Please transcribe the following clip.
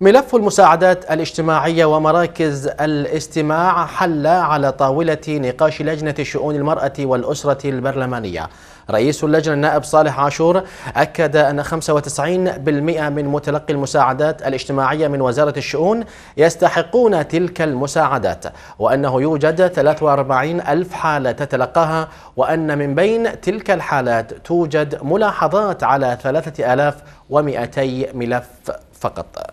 ملف المساعدات الاجتماعية ومراكز الاستماع حل على طاولة نقاش لجنة شؤون المرأة والأسرة البرلمانية رئيس اللجنة النائب صالح عاشور أكد أن 95% من متلقي المساعدات الاجتماعية من وزارة الشؤون يستحقون تلك المساعدات وأنه يوجد 43 ألف حالة تتلقاها وأن من بين تلك الحالات توجد ملاحظات على 3200 ملف فقط